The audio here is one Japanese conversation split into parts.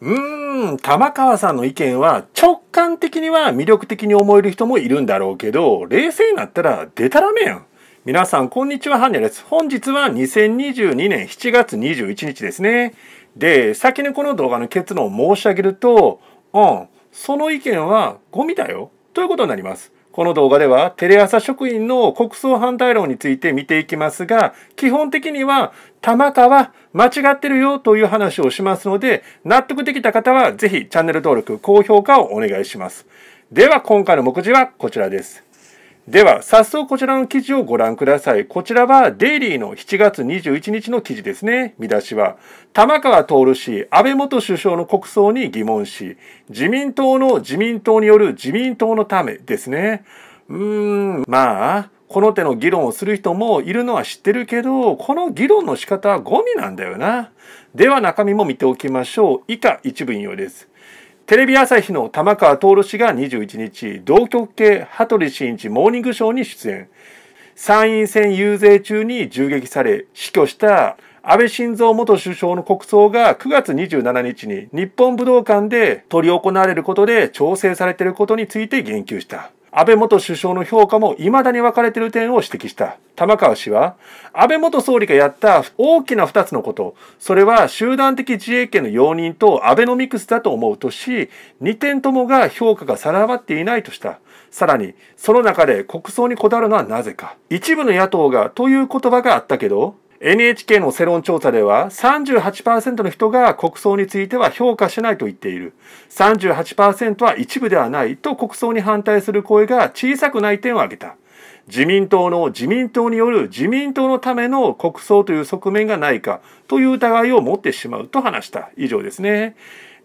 うーん、玉川さんの意見は直感的には魅力的に思える人もいるんだろうけど、冷静になったらデタラメやん。皆さん、こんにちは、ハンニャです。本日は2022年7月21日ですね。で、先にこの動画の結論を申し上げると、うん、その意見はゴミだよ。ということになります。この動画ではテレ朝職員の国葬反対論について見ていきますが、基本的には玉川間違ってるよという話をしますので、納得できた方はぜひチャンネル登録、高評価をお願いします。では今回の目次はこちらです。では、早速こちらの記事をご覧ください。こちらは、デイリーの7月21日の記事ですね。見出しは、玉川徹氏、安倍元首相の国葬に疑問し、自民党の自民党による自民党のためですね。うーん、まあ、この手の議論をする人もいるのは知ってるけど、この議論の仕方はゴミなんだよな。では中身も見ておきましょう。以下一部引用です。テレビ朝日の玉川徹氏が21日、同局系羽鳥慎一モーニングショーに出演。参院選遊説中に銃撃され死去した安倍晋三元首相の国葬が9月27日に日本武道館で執り行われることで調整されていることについて言及した。安倍元首相の評価も未だに分かれている点を指摘した玉川氏は、安倍元総理がやった大きな2つのこと、それは集団的自衛権の容認とアベノミクスだと思うとし、2点ともが評価が定まっていないとした。さらに、その中で国葬にこだわるのはなぜか。一部の野党がという言葉があったけど、NHK の世論調査では38%の人が国葬については評価しないと言っている38%は一部ではないと国葬に反対する声が小さくない点を挙げた自民党の自民党による自民党のための国葬という側面がないかという疑いを持ってしまうと話した以上ですね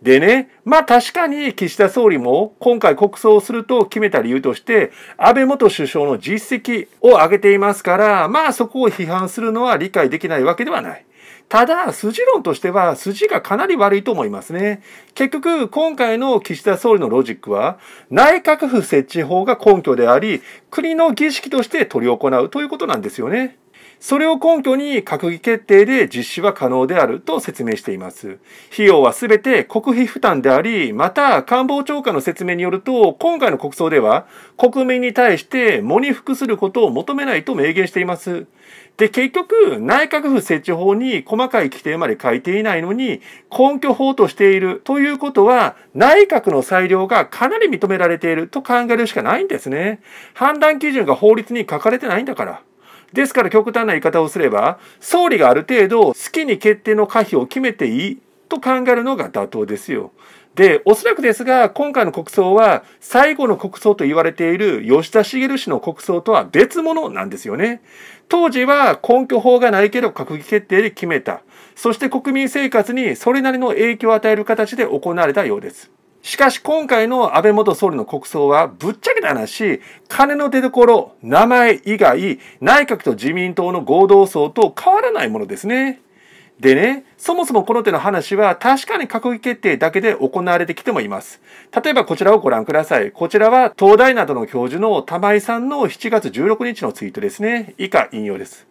でね、まあ確かに岸田総理も今回国葬をすると決めた理由として、安倍元首相の実績を挙げていますから、まあそこを批判するのは理解できないわけではない。ただ、筋論としては、筋がかなり悪いと思いますね。結局、今回の岸田総理のロジックは、内閣府設置法が根拠であり、国の儀式として執り行うということなんですよね。それを根拠に閣議決定で実施は可能であると説明しています。費用は全て国費負担であり、また官房長官の説明によると、今回の国葬では国民に対して喪に服することを求めないと明言しています。で、結局、内閣府設置法に細かい規定まで書いていないのに、根拠法としているということは、内閣の裁量がかなり認められていると考えるしかないんですね。判断基準が法律に書かれてないんだから。ですから極端な言い方をすれば、総理がある程度好きに決定の可否を決めていいと考えるのが妥当ですよ。で、おそらくですが、今回の国葬は、最後の国葬と言われている吉田茂氏の国葬とは別物なんですよね。当時は根拠法がないけど閣議決定で決めた。そして国民生活にそれなりの影響を与える形で行われたようです。しかし今回の安倍元総理の国葬はぶっちゃけた話、金の出所、名前以外、内閣と自民党の合同葬と変わらないものですね。でね、そもそもこの手の話は確かに閣議決定だけで行われてきてもいます。例えばこちらをご覧ください。こちらは東大などの教授の玉井さんの7月16日のツイートですね。以下引用です。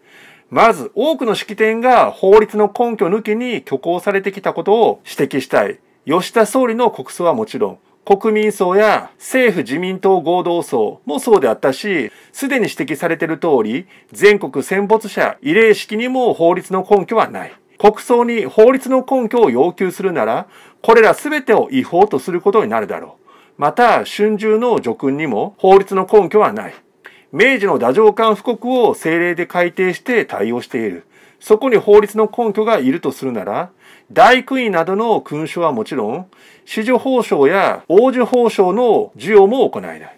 まず多くの式典が法律の根拠抜きに挙行されてきたことを指摘したい。吉田総理の国葬はもちろん、国民葬や政府自民党合同葬もそうであったし、すでに指摘されている通り、全国戦没者慰霊式にも法律の根拠はない。国葬に法律の根拠を要求するなら、これら全てを違法とすることになるだろう。また、春秋の叙勲にも法律の根拠はない。明治の太政官布告を政令で改定して対応している。そこに法律の根拠がいるとするなら、大勲位などの勲章はもちろん、紫女褒章や王女褒章の授与も行えない。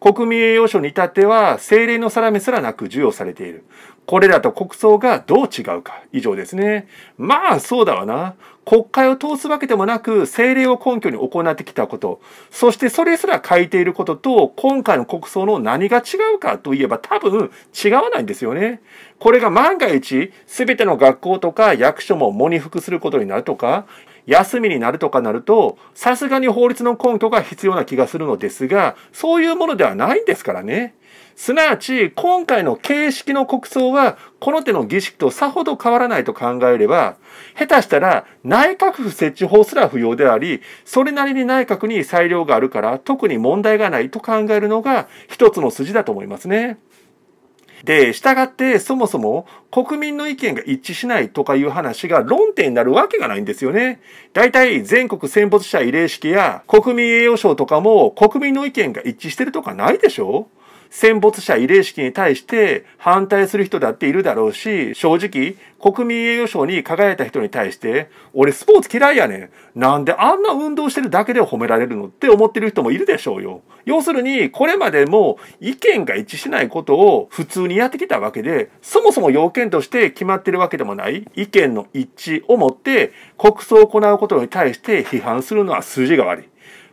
国民栄誉賞に至っては、政令の定めすらなく授与されている。これらと国葬がどう違うか。以上ですね。まあ、そうだわな。国会を通すわけでもなく、政令を根拠に行ってきたこと。そしてそれすら書いていることと、今回の国葬の何が違うかといえば多分違わないんですよね。これが万が一、すべての学校とか役所も喪に服することになるとか、休みになるとかなると、さすがに法律の根拠が必要な気がするのですが、そういうものではないんですからね。すなわち、今回の形式の国葬は、この手の儀式とさほど変わらないと考えれば、下手したら内閣府設置法すら不要であり、それなりに内閣に裁量があるから、特に問題がないと考えるのが一つの筋だと思いますね。で、従ってそもそも国民の意見が一致しないとかいう話が論点になるわけがないんですよね。大体全国戦没者慰霊式や国民栄誉賞とかも国民の意見が一致してるとかないでしょう戦没者慰霊式に対して反対する人だっているだろうし、正直、国民栄誉賞に輝いた人に対して、俺スポーツ嫌いやねん。なんであんな運動してるだけで褒められるのって思ってる人もいるでしょうよ。要するに、これまでも意見が一致しないことを普通にやってきたわけで、そもそも要件として決まってるわけでもない意見の一致をもって国葬を行うことに対して批判するのは筋が悪い。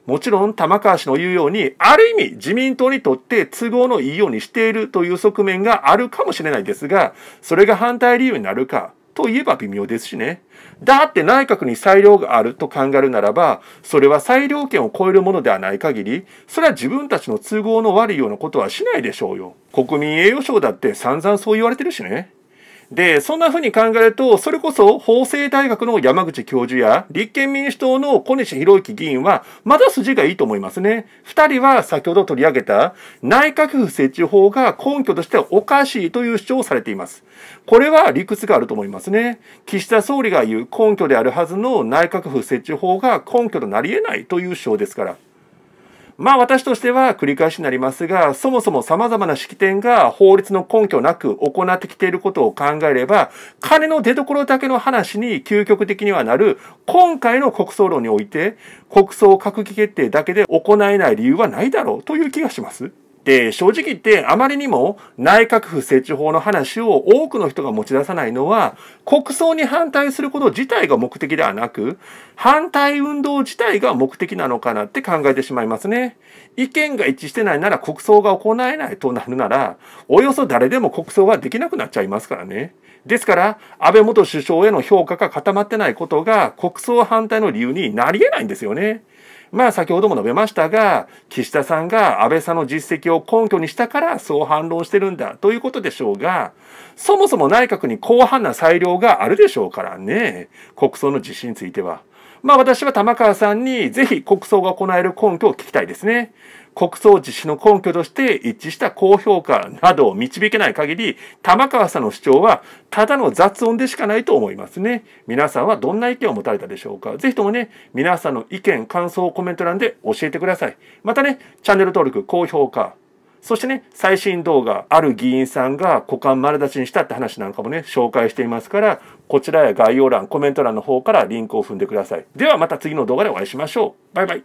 もちろん玉川氏の言うように、ある意味自民党にとって都合のいいようにしているという側面があるかもしれないですが、それが反対理由になるかといえば微妙ですしね。だって内閣に裁量があると考えるならば、それは裁量権を超えるものではない限り、それは自分たちの都合の悪いようなことはしないでしょうよ。国民栄誉賞だって散々そう言われてるしね。で、そんな風に考えると、それこそ法政大学の山口教授や立憲民主党の小西博之議員は、まだ筋がいいと思いますね。二人は先ほど取り上げた内閣府設置法が根拠としておかしいという主張をされています。これは理屈があると思いますね。岸田総理が言う根拠であるはずの内閣府設置法が根拠となり得ないという主張ですから。まあ私としては繰り返しになりますが、そもそも様々な式典が法律の根拠なく行ってきていることを考えれば、金の出所だけの話に究極的にはなる、今回の国葬論において、国葬閣議決定だけで行えない理由はないだろうという気がします。で、正直言ってあまりにも内閣府設置法の話を多くの人が持ち出さないのは、国葬に反対すること自体が目的ではなく、反対運動自体が目的なのかなって考えてしまいますね。意見が一致してないなら国葬が行えないとなるなら、およそ誰でも国葬はできなくなっちゃいますからね。ですから、安倍元首相への評価が固まってないことが国葬反対の理由になり得ないんですよね。まあ先ほども述べましたが、岸田さんが安倍さんの実績を根拠にしたからそう反論してるんだということでしょうが、そもそも内閣に広範な裁量があるでしょうからね、国葬の実施については。まあ私は玉川さんにぜひ国葬が行える根拠を聞きたいですね。国葬実施の根拠として一致した高評価などを導けない限り、玉川さんの主張はただの雑音でしかないと思いますね。皆さんはどんな意見を持たれたでしょうかぜひともね、皆さんの意見、感想、コメント欄で教えてください。またね、チャンネル登録、高評価、そしてね、最新動画、ある議員さんが股間丸出しにしたって話なんかもね、紹介していますから、こちらや概要欄、コメント欄の方からリンクを踏んでください。ではまた次の動画でお会いしましょう。バイバイ。